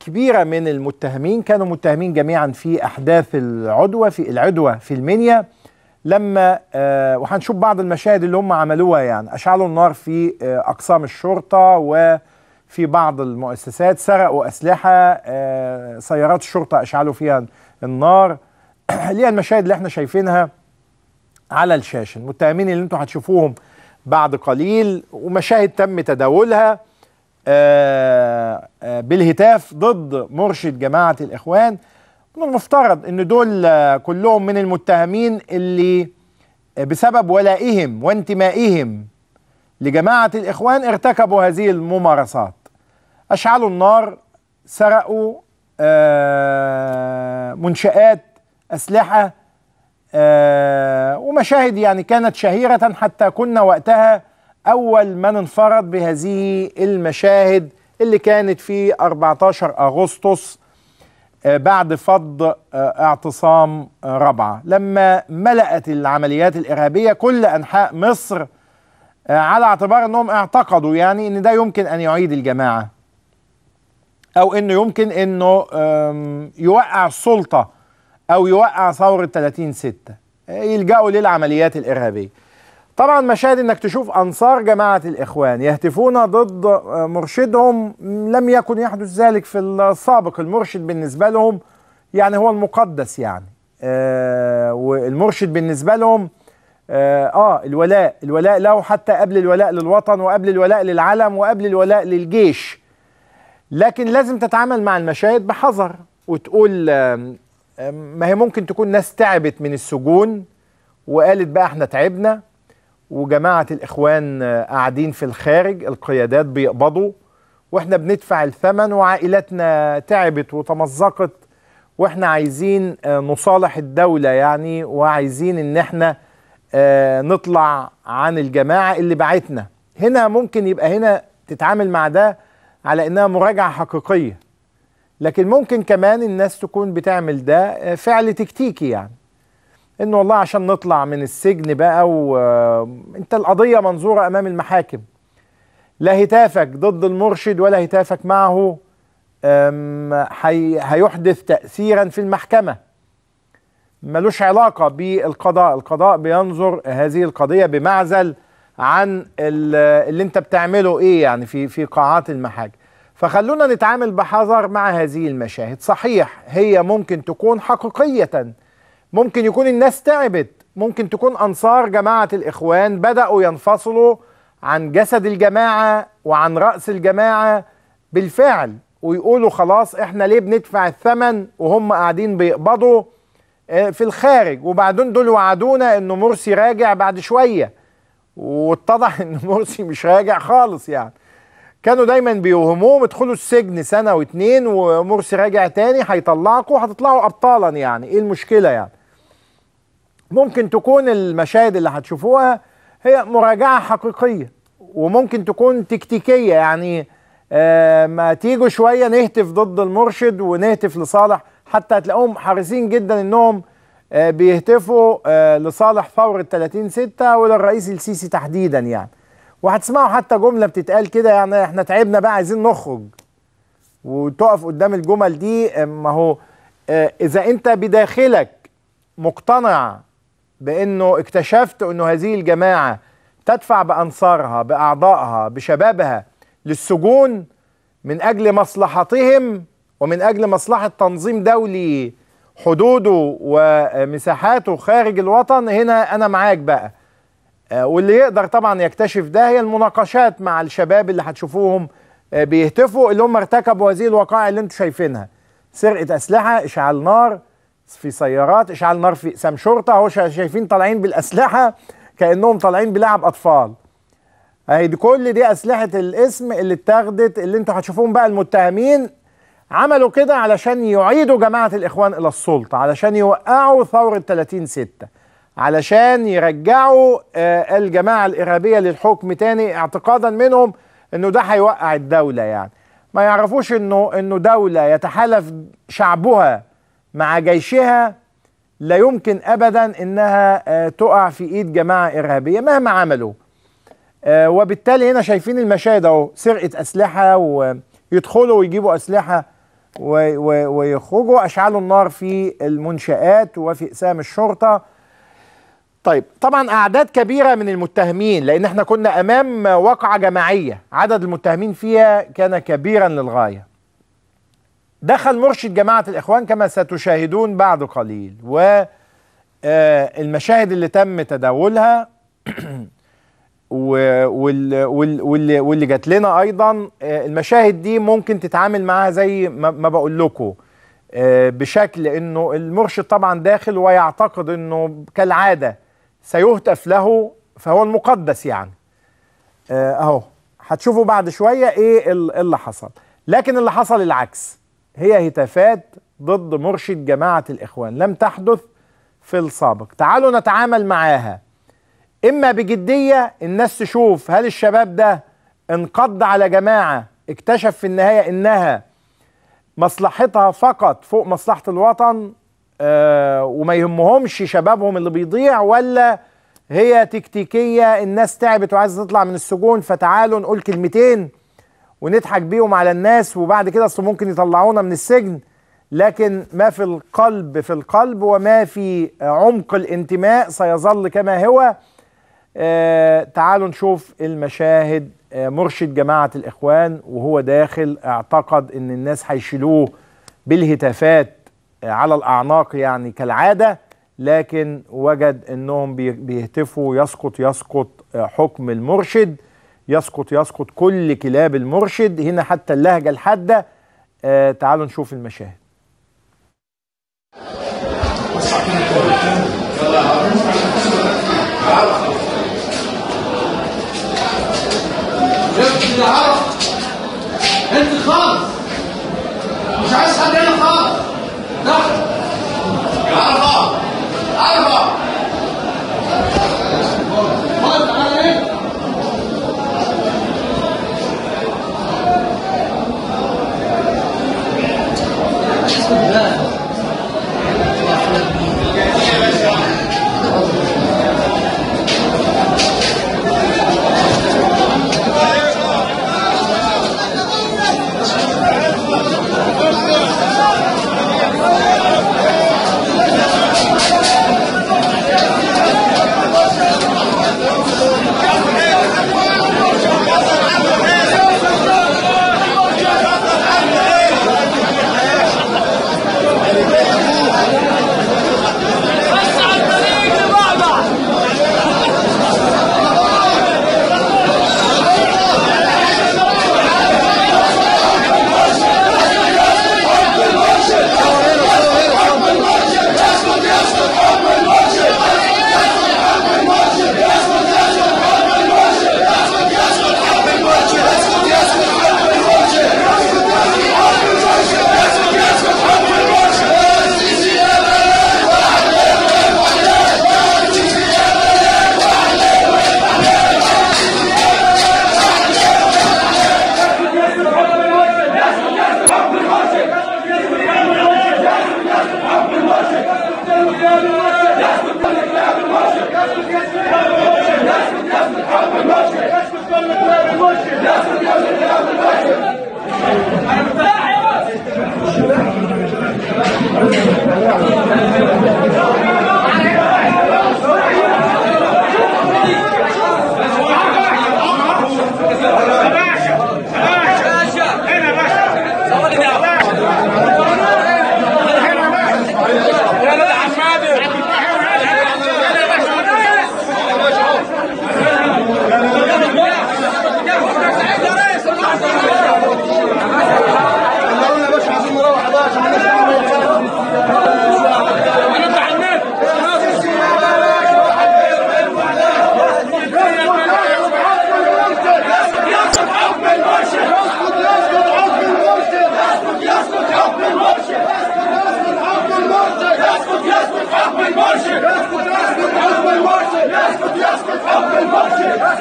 كبيرة من المتهمين كانوا متهمين جميعا في أحداث العدوى في العدوى في المنيا لما آه وهنشوف بعض المشاهد اللي هم عملوها يعني أشعلوا النار في آه أقسام الشرطة وفي بعض المؤسسات سرقوا أسلحة آه سيارات الشرطة أشعلوا فيها النار ليها المشاهد اللي احنا شايفينها على الشاشة المتهمين اللي انتم هتشوفوهم بعد قليل ومشاهد تم تداولها آه آه، بالهتاف ضد مرشد جماعة الإخوان من المفترض أن دول آه، كلهم من المتهمين اللي آه، بسبب ولائهم وانتمائهم لجماعة الإخوان ارتكبوا هذه الممارسات أشعلوا النار سرقوا منشآت أسلحة ومشاهد يعني كانت شهيرة حتى كنا وقتها أول من انفرد بهذه المشاهد اللي كانت في 14 أغسطس آه، بعد فض آه، اعتصام آه، ربعة لما ملأت العمليات الإرهابية كل أنحاء مصر على اعتبار أنهم اعتقدوا يعني أن ده يمكن أن يعيد الجماعة أو أنه يمكن أنه يوقع السلطة أو يوقع ثورة 30 6 يلجأوا للعمليات الإرهابية طبعا مشاهد انك تشوف انصار جماعه الاخوان يهتفون ضد آه، مرشدهم لم يكن يحدث ذلك في السابق المرشد بالنسبه لهم يعني هو المقدس يعني آه والمرشد بالنسبه لهم آه, اه الولاء الولاء له حتى قبل الولاء للوطن وقبل الولاء للعلم وقبل الولاء للجيش لكن لازم تتعامل مع المشاهد بحذر وتقول آه ما هي ممكن تكون ناس تعبت من السجون وقالت بقى احنا تعبنا وجماعة الإخوان قاعدين في الخارج القيادات بيقبضوا وإحنا بندفع الثمن وعائلاتنا تعبت وتمزقت وإحنا عايزين آه، نصالح الدولة يعني وعايزين إن إحنا آه، نطلع عن الجماعة اللي بعتنا هنا ممكن يبقى هنا تتعامل مع ده على إنها مراجعة حقيقية لكن ممكن كمان الناس تكون بتعمل ده آه، فعل تكتيكي يعني انه والله عشان نطلع من السجن بقى وانت القضيه منظوره امام المحاكم لا هتافك ضد المرشد ولا هتافك معه هي هيحدث تاثيرا في المحكمه ملوش علاقه بالقضاء القضاء بينظر هذه القضيه بمعزل عن اللي انت بتعمله ايه يعني في في قاعات المحاكم فخلونا نتعامل بحذر مع هذه المشاهد صحيح هي ممكن تكون حقيقيه ممكن يكون الناس تعبت ممكن تكون انصار جماعه الاخوان بداوا ينفصلوا عن جسد الجماعه وعن راس الجماعه بالفعل ويقولوا خلاص احنا ليه بندفع الثمن وهم قاعدين بيقبضوا آه، في الخارج وبعدين دول وعدونا انه مرسي راجع بعد شويه واتضح ان مرسي مش راجع خالص يعني كانوا دايما بيوهموهم ادخلوا السجن سنه واتنين ومرسي راجع تاني هيطلعكوا هتطلعوا ابطالا يعني ايه المشكله يعني ممكن تكون المشاهد اللي هتشوفوها هي مراجعه حقيقيه وممكن تكون تكتيكيه يعني آه ما تيجوا شويه نهتف ضد المرشد ونهتف لصالح حتى هتلاقوهم حريصين جدا انهم آه بيهتفوا آه لصالح ثوره 30 6 وللرئيس السيسي تحديدا يعني وهتسمعوا حتى جمله بتتقال كده يعني احنا تعبنا بقى عايزين نخرج وتقف قدام الجمل دي ما هو آه، اذا انت بداخلك مقتنع بانه اكتشفت انه هذه الجماعه تدفع بانصارها باعضائها بشبابها للسجون من اجل مصلحتهم ومن اجل مصلحه تنظيم دولي حدوده ومساحاته خارج الوطن هنا انا معاك بقى آه، واللي يقدر طبعا يكتشف ده هي المناقشات مع الشباب اللي هتشوفوهم آه، بيهتفوا اللي هم ارتكبوا هذه الوقائع اللي انتم شايفينها سرقه اسلحه اشعال نار في سيارات اشعال نار في اقسام شرطه اهو شايفين طالعين بالاسلحه كانهم طالعين بلعب اطفال اهي دي كل دي اسلحه الاسم اللي اتاخدت اللي انتم هتشوفوهم بقى المتهمين عملوا كده علشان يعيدوا جماعه الاخوان الى السلطه علشان يوقعوا ثوره 30 6 علشان يرجعوا آه، الجماعة الإرهابية للحكم تاني اعتقادا منهم انه ده هيوقع الدولة يعني ما يعرفوش انه انه دولة يتحالف شعبها مع جيشها لا يمكن ابدا انها آه، تقع في ايد جماعة ارهابية مهما عملوا آه، وبالتالي هنا شايفين المشاهد اهو سرقة اسلحة ويدخلوا ويجيبوا اسلحة ويخرجوا اشعلوا النار في المنشآت وفي اقسام الشرطة طيب طبعا اعداد كبيره من المتهمين لان احنا كنا امام واقعه جماعيه عدد المتهمين فيها كان كبيرا للغايه دخل مرشد جماعه الاخوان كما ستشاهدون بعد قليل و آه، المشاهد اللي تم تداولها واللي واللي جات لنا ايضا آه، المشاهد دي ممكن تتعامل معاها زي ما بقول لكم آه، بشكل انه المرشد طبعا داخل ويعتقد انه كالعاده سيهتف له فهو المقدس يعني آه، اهو هتشوفوا بعد شويه إيه, ايه اللي حصل لكن اللي حصل العكس هي هتافات ضد مرشد جماعه الاخوان لم تحدث في السابق تعالوا نتعامل معاها اما بجديه الناس تشوف هل الشباب ده انقض على جماعه اكتشف في النهايه انها مصلحتها فقط فوق مصلحه الوطن آه، وما يهمهمش شبابهم اللي بيضيع ولا هي تكتيكيه الناس تعبت وعايزه تطلع من السجون فتعالوا نقول كلمتين ونضحك بيهم على الناس وبعد كده اصل ممكن يطلعونا من السجن لكن ما في القلب في القلب وما في عمق الانتماء سيظل كما هو آه، تعالوا نشوف المشاهد آه، مرشد جماعه الاخوان وهو داخل اعتقد ان الناس هيشيلوه بالهتافات على الأعناق يعني كالعادة لكن وجد أنهم بيهتفوا يسقط يسقط آه، حكم المرشد يسقط يسقط كل كلاب المرشد هنا حتى اللهجة الحادة آه، تعالوا نشوف المشاهد انت خالص مش عايز حد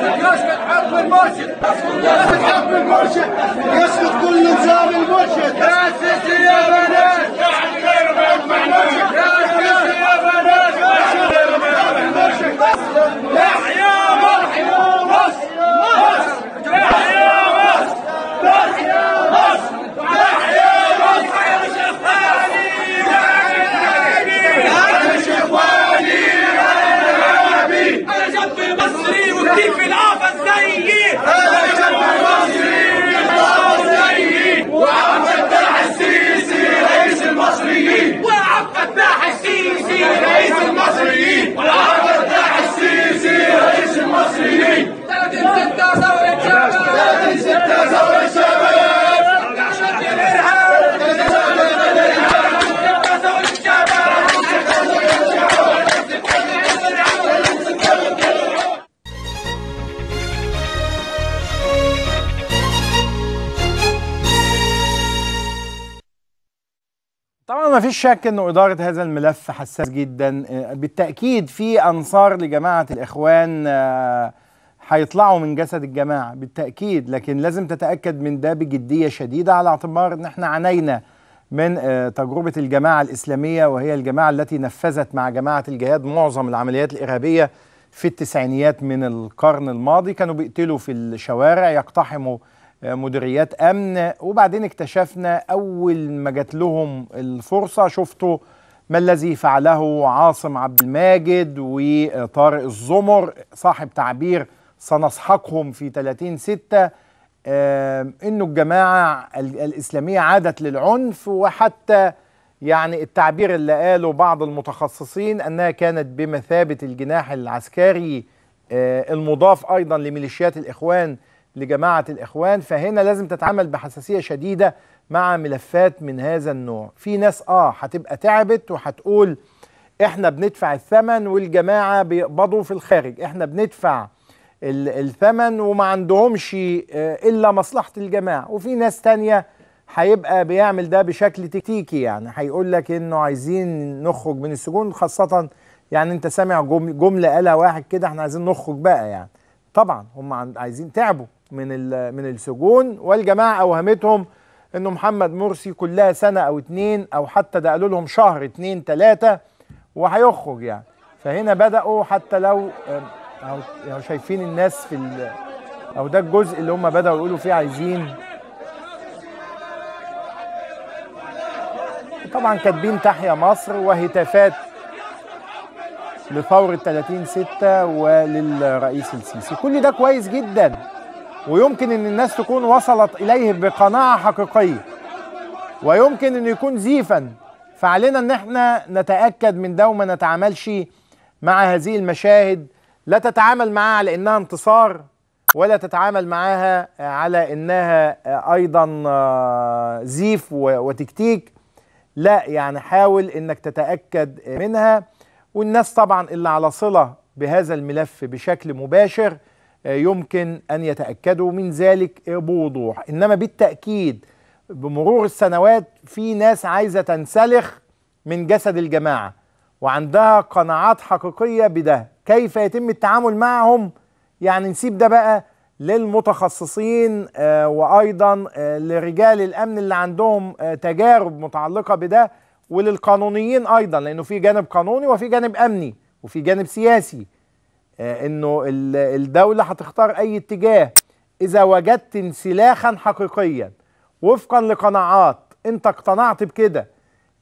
يسكت حكم المرشد يسكت حكم المرشد يسكت كل نظام المرشد تاسس يا بنات ما فيش شك انه اداره هذا الملف حساس جدا آه، بالتاكيد في انصار لجماعه الاخوان آه، هيطلعوا من جسد الجماعه بالتاكيد لكن لازم تتاكد من ده بجديه شديده على اعتبار ان احنا عانينا من آه، تجربه الجماعه الاسلاميه وهي الجماعه التي نفذت مع جماعه الجهاد معظم العمليات الارهابيه في التسعينيات من القرن الماضي كانوا بيقتلوا في الشوارع يقتحموا مديريات امن وبعدين اكتشفنا اول ما جات لهم الفرصه شفتوا ما الذي فعله عاصم عبد الماجد وطارق الزمر صاحب تعبير سنسحقهم في 30 6 انه الجماعه الاسلاميه عادت للعنف وحتى يعني التعبير اللي قاله بعض المتخصصين انها كانت بمثابه الجناح العسكري آه، المضاف ايضا لميليشيات الاخوان لجماعة الإخوان فهنا لازم تتعامل بحساسية شديدة مع ملفات من هذا النوع في ناس آه هتبقى تعبت وهتقول إحنا بندفع الثمن والجماعة بيقبضوا في الخارج إحنا بندفع الثمن وما عندهمش آه، إلا مصلحة الجماعة وفي ناس تانية هيبقى بيعمل ده بشكل تكتيكي يعني هيقول لك انه عايزين نخرج من السجون خاصة يعني انت سامع جملة قالها واحد كده احنا عايزين نخرج بقى يعني طبعا هم عايزين تعبوا من من السجون والجماعه اوهمتهم انه محمد مرسي كلها سنه او اتنين او حتى ده قالوا لهم شهر اتنين تلاته وهيخرج يعني فهنا بداوا حتى لو اهو شايفين الناس في ال او ده الجزء اللي هم بداوا يقولوا فيه عايزين طبعا كاتبين تحيا مصر وهتافات لثورة 30 6 وللرئيس السيسي كل ده كويس جدا ويمكن ان الناس تكون وصلت اليه بقناعه حقيقيه ويمكن انه يكون زيفا فعلينا ان احنا نتاكد من ده وما نتعاملش مع هذه المشاهد لا تتعامل معها على انها انتصار ولا تتعامل معاها على انها ايضا زيف وتكتيك لا يعني حاول انك تتاكد منها والناس طبعا اللي على صله بهذا الملف بشكل مباشر آه، يمكن أن يتأكدوا من ذلك آه، بوضوح إنما بالتأكيد بمرور السنوات في ناس عايزة تنسلخ من جسد الجماعة وعندها قناعات حقيقية بده كيف يتم التعامل معهم يعني نسيب ده بقى للمتخصصين آه، وأيضا لرجال الأمن اللي عندهم تجارب متعلقة بده وللقانونيين أيضا لأنه في جانب قانوني وفي جانب أمني وفي جانب سياسي آه، انه الدوله هتختار اي اتجاه اذا وجدت انسلاخا حقيقيا وفقا لقناعات انت اقتنعت بكده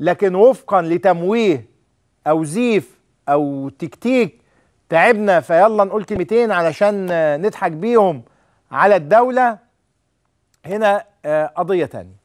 لكن وفقا لتمويه او زيف او تكتيك تعبنا فيلا نقول كلمتين علشان نضحك بيهم على الدوله هنا آه، قضيه تانية